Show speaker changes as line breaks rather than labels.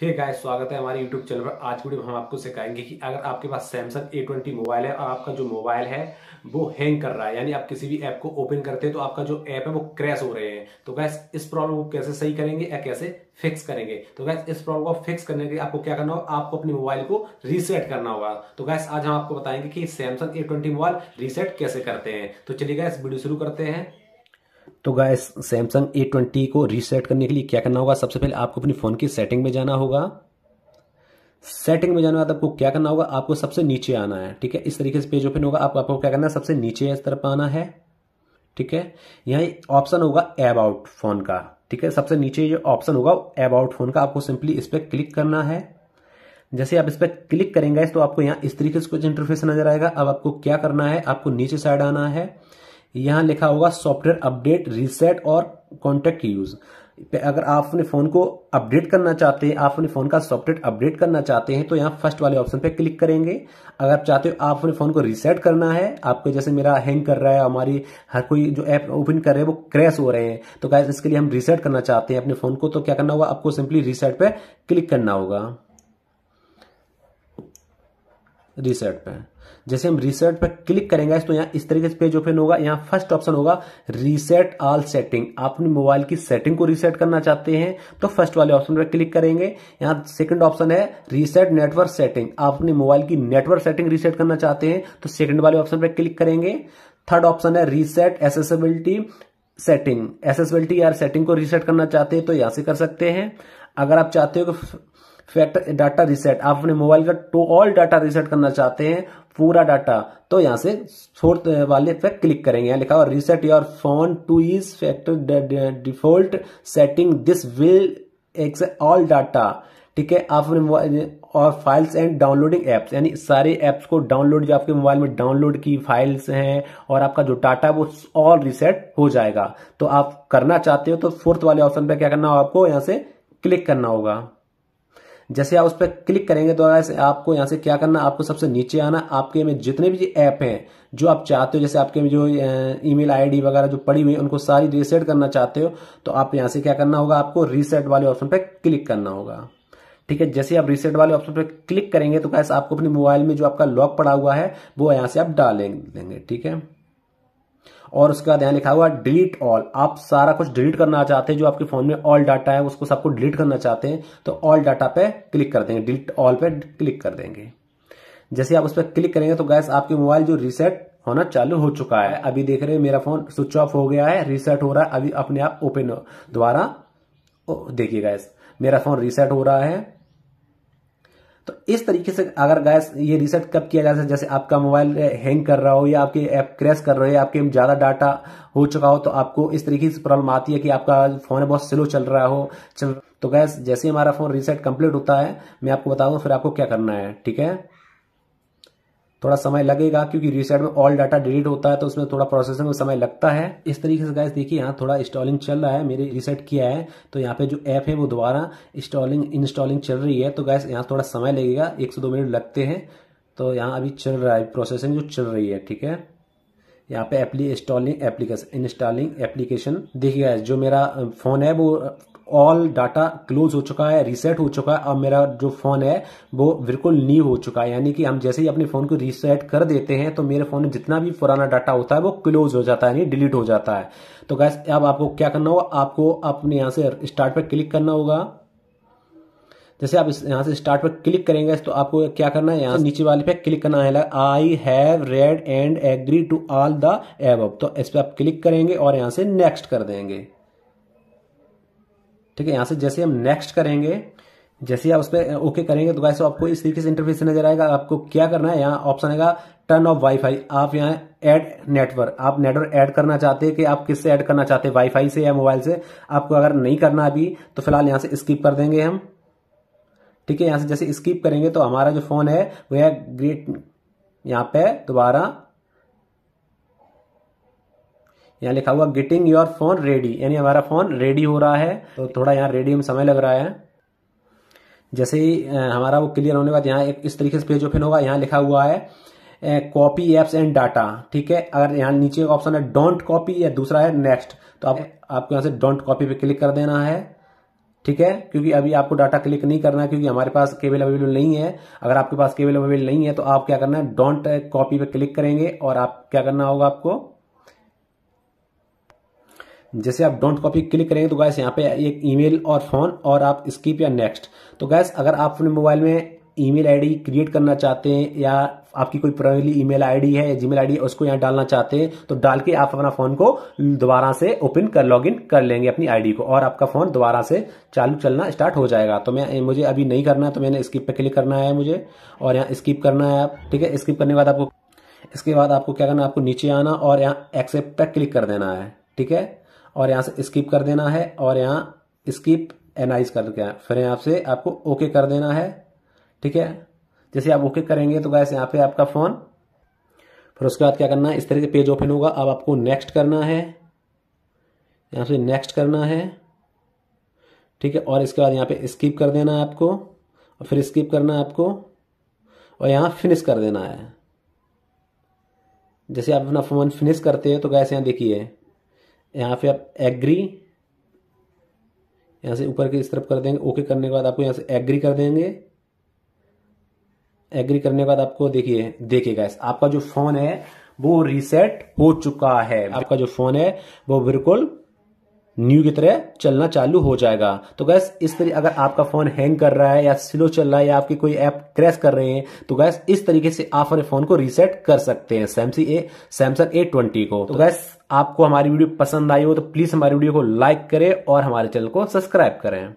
हे hey guys स्वागत है हमारे YouTube चैनल पर आज वीडियो हम आपको सिखाएंगे कि अगर आपके पास सैमसंग A20 मोबाइल है और आपका जो मोबाइल है वो हैंग कर रहा है यानी आप किसी भी ऐप को ओपन करते हैं तो आपका जो ऐप है वो क्रैश हो रहे हैं तो गैस इस प्रॉब्लम को कैसे सही करेंगे या कैसे फिक्स करेंगे तो गैस इस प्रॉब्लम को फिक्स करने के लिए आपको क्या करना होगा आपको अपने मोबाइल को रीसेट करना होगा तो गैस आज हम आपको बताएंगे कि सैमसंग ए मोबाइल रीसेट कैसे करते हैं तो चलिए गैस वीडियो शुरू करते हैं तो गाय सैमसंग ए ट्वेंटी को रीसेट करने के लिए क्या करना होगा सबसे पहले आपको अपने फ़ोन की सेटिंग में जाना होगा सेटिंग में जाने बाद आपको क्या करना होगा आपको सबसे नीचे आना है ठीक है इस तरीके से पेज ओपन होगा आपको आपको क्या करना है सबसे नीचे इस तरफ आना है ठीक है यहाँ ऑप्शन होगा एब आउट फोन का ठीक है सबसे नीचे जो ऑप्शन होगा एब आउट फोन का आपको सिंपली इस पर क्लिक करना है जैसे आप इस पर क्लिक करेंगे तो आपको यहाँ इस तरीके से कुछ इंटरफेस नजर आएगा अब आपको क्या करना है आपको नीचे साइड आना है यहाँ लिखा होगा सॉफ्टवेयर अपडेट रीसेट और कॉन्टेक्ट यूज अगर आप अपने फ़ोन को अपडेट करना चाहते हैं आप अपने फ़ोन का सॉफ्टवेयर अपडेट करना चाहते हैं तो यहाँ फर्स्ट वाले ऑप्शन पे क्लिक करेंगे अगर आप चाहते हो आप अपने फ़ोन को रीसेट करना है आपको जैसे मेरा हैंग कर रहा है हमारी हर कोई जो ऐप ओपन कर रहे हैं वो क्रैश हो रहे हैं तो क्या इसके लिए हम रीसेट करना चाहते हैं अपने फ़ोन को तो क्या करना होगा आपको सिंपली रीसेट पर क्लिक करना होगा रीसेट पे जैसे हम रीसेट पर क्लिक करेंगे तो यहाँ इस तरीके से पेज ओपन होगा यहाँ फर्स्ट ऑप्शन होगा रीसेट ऑल सेटिंग आप अपने मोबाइल की सेटिंग को रीसेट करना चाहते हैं तो फर्स्ट वाले ऑप्शन पर क्लिक करेंगे यहाँ सेकंड ऑप्शन है रीसेट नेटवर्क सेटिंग आप अपने मोबाइल की नेटवर्क सेटिंग रीसेट करना चाहते हैं तो सेकंड वाले ऑप्शन पर क्लिक करेंगे थर्ड ऑप्शन है रीसेट एसेसिबिलिटी सेटिंग एसेसिबिलिटी यार सेटिंग को रीसेट करना चाहते हैं तो यहां से कर सकते हैं अगर आप चाहते हो कि फैक्ट डाटा रिसेट आप अपने मोबाइल का टू ऑल डाटा रिसेट करना चाहते हैं पूरा डाटा तो यहां से फोर्थ वाले पे क्लिक करेंगे यहां लिखा हुआ reset your phone to is factor default setting this will ex all data ठीक है आप अपने मोबाइल और फाइल्स एंड डाउनलोडिंग एप्स यानी सारे एप्स को डाउनलोड जो आपके मोबाइल में डाउनलोड की फाइल्स हैं और आपका जो डाटा है वो ऑल रिसेट हो जाएगा तो आप करना चाहते हो तो फोर्थ वाले ऑप्शन पे क्या करना हो आपको यहां से क्लिक करना होगा जैसे आप उस पर क्लिक करेंगे तो आपको यहाँ से क्या करना आपको सबसे नीचे आना आपके में जितने भी ऐप हैं जो आप चाहते हो जैसे आपके में जो ईमेल आईडी वगैरह जो पड़ी हुई है उनको सारी रीसेट करना चाहते हो तो आप यहाँ से क्या करना होगा आपको रीसेट वाले ऑप्शन पर क्लिक करना होगा ठीक है जैसे आप रीसेट वाले ऑप्शन पर क्लिक करेंगे तो कैसे आपको अपने मोबाइल में जो आपका लॉक पड़ा हुआ है वो यहाँ से आप डाल देंगे ठीक है और उसके बाद यहां लिखा हुआ डिलीट ऑल आप सारा कुछ डिलीट करना चाहते हैं जो आपके फोन में ऑल डाटा है उसको सबको डिलीट करना चाहते हैं तो ऑल डाटा पे क्लिक कर देंगे डिलीट ऑल पे क्लिक कर देंगे जैसे आप उस पर क्लिक करेंगे तो गैस आपके मोबाइल जो रिसेट होना चालू हो चुका है अभी देख रहे हैं मेरा फोन स्विच ऑफ हो गया है रिसेट हो रहा है अभी अपने आप ओपन द्वारा देखिए गैस मेरा फोन रिसेट हो रहा है तो इस तरीके से अगर गैस ये रिसेट कब किया जा सकता जैसे आपका मोबाइल हैंग कर रहा हो या आपके ऐप क्रैश कर रहे हो या आपके ज़्यादा डाटा हो चुका हो तो आपको इस तरीके से प्रॉब्लम आती है कि आपका फ़ोन बहुत स्लो चल रहा हो चल तो गैस जैसे ही हमारा फ़ोन रिसेट कंप्लीट होता है मैं आपको बताऊँगा फिर आपको क्या करना है ठीक है थोड़ा समय लगेगा क्योंकि रीसेट में ऑल डाटा डिलीट होता है तो उसमें थोड़ा प्रोसेसिंग में समय लगता है इस तरीके से गाइस देखिए यहाँ थोड़ा इंस्टॉलिंग चल रहा है मेरे रीसेट किया है तो यहाँ पे जो ऐप है वो दोबारा इंस्टॉलिंग इंस्टॉलिंग चल रही है तो गैस यहाँ थोड़ा समय लगेगा एक से दो मिनट लगते हैं तो यहाँ अभी चल रहा है प्रोसेसिंग जो चल रही है ठीक है यहाँ पे इंस्टॉलिंग एप्लीकेशन इंस्टॉलिंग एप्लीकेशन देखिए गैस जो मेरा फ़ोन है वो ऑल डाटा क्लोज हो चुका है रीसेट हो चुका है अब मेरा जो फ़ोन है वो बिल्कुल न्यू हो चुका है यानी कि हम जैसे ही अपने फ़ोन को रीसेट कर देते हैं तो मेरे फ़ोन में जितना भी पुराना डाटा होता है वो क्लोज हो जाता है यानी डिलीट हो जाता है तो गैस अब आपको क्या करना होगा आपको अपने यहां से स्टार्ट पर क्लिक करना होगा जैसे आप यहां से स्टार्ट पर क्लिक करेंगे तो आपको क्या करना है यहाँ नीचे वाले पे क्लिक करना है I have read and agree to all the above तो इस पर आप क्लिक करेंगे और यहाँ से नेक्स्ट कर देंगे ठीक है यहाँ से जैसे हम नेक्स्ट करेंगे जैसे आप उस पर ओके करेंगे तो वैसे तो आपको इस तरीके से इंटरफेस नजर आएगा आपको क्या करना है यहाँ ऑप्शन आएगा टर्न ऑफ वाईफाई आप यहाँ ऐड नेटवर्क आप नेटवर्क ऐड करना चाहते हैं कि आप किससे ऐड करना चाहते हैं वाईफाई से या मोबाइल से आपको अगर नहीं करना अभी तो फिलहाल यहाँ से स्किप कर देंगे हम ठीक है यहाँ से जैसे स्किप करेंगे तो हमारा जो फोन है वह ग्रेट यहाँ पे दोबारा यहाँ लिखा हुआ गेटिंग योर फोन रेडी यानी हमारा फोन रेडी हो रहा है तो थोड़ा यहाँ रेडी में समय लग रहा है जैसे ही हमारा वो क्लियर होने के बाद यहाँ एक इस तरीके से पेज ओपन होगा यहाँ लिखा हुआ है कॉपी एप्स एंड डाटा ठीक है अगर यहाँ नीचे ऑप्शन है डोंट कॉपी या दूसरा है नेक्स्ट तो आप आपको यहाँ से डोंट कॉपी पे क्लिक कर देना है ठीक है क्योंकि अभी आपको डाटा क्लिक नहीं करना है क्योंकि हमारे पास केबल अवेलेबल नहीं है अगर आपके पास केबल अवेलेबल नहीं है तो आप क्या करना है डोंट कॉपी पे क्लिक करेंगे और आप क्या करना होगा आपको जैसे आप डोंट कॉपी क्लिक करेंगे तो गैस यहाँ पे एक ईमेल और फोन और आप स्किप या नेक्स्ट तो गैस अगर आप अपने मोबाइल में ईमेल आईडी क्रिएट करना चाहते हैं या आपकी कोई पुरानी ईमेल आईडी है या जीमेल आईडी है उसको यहाँ डालना चाहते हैं तो डाल के आप अपना फोन को दोबारा से ओपन कर लॉगिन कर लेंगे अपनी आईडी को और आपका फोन दोबारा से चालू चलना स्टार्ट हो जाएगा तो मैं मुझे अभी नहीं करना है तो मैंने स्किप पे क्लिक करना है मुझे और यहाँ स्किप करना है आप ठीक है स्किप करने के बाद आपको इसके बाद आपको क्या करना है आपको नीचे आना और यहाँ एक्सेप्ट पर क्लिक कर देना है ठीक है और यहाँ से स्किप कर देना है और यहाँ स्किप एनाइज कर फिर यहाँ से आपको ओके कर देना है ठीक है जैसे आप ओके करेंगे तो गैस यहाँ पे आपका फ़ोन फिर उसके बाद क्या करना है इस तरह से पेज ओपन होगा अब आपको नेक्स्ट करना है यहाँ से नेक्स्ट करना है ठीक है और इसके बाद यहाँ पे स्किप कर देना है आपको और फिर स्किप करना है आपको और यहाँ फिनिश कर देना है जैसे आप अपना फ़ोन फिनिश करते हैं तो गैस यहाँ देखिए यहाँ पे आप एग्री यहाँ से ऊपर की इस तरफ कर देंगे ओके करने के बाद आपको यहाँ से एग्री कर देंगे एग्री करने के बाद आपको देखिए देखिए गैस आपका जो फोन है वो रीसेट हो चुका है आपका जो फोन है वो बिल्कुल न्यू की तरह चलना चालू हो जाएगा तो गैस इस तरीके अगर आपका फोन हैंग कर रहा है या स्लो चल रहा है या आपकी कोई ऐप क्रैश कर रहे हैं तो गैस इस तरीके से आप अपने फोन को रीसेट कर सकते हैं Samsung A Samsung A twenty को तो गैस आपको हमारी वीडियो पसंद आई हो तो प्लीज हमारी वीडियो को लाइक करें और हमारे चैनल को सब्सक्राइब करें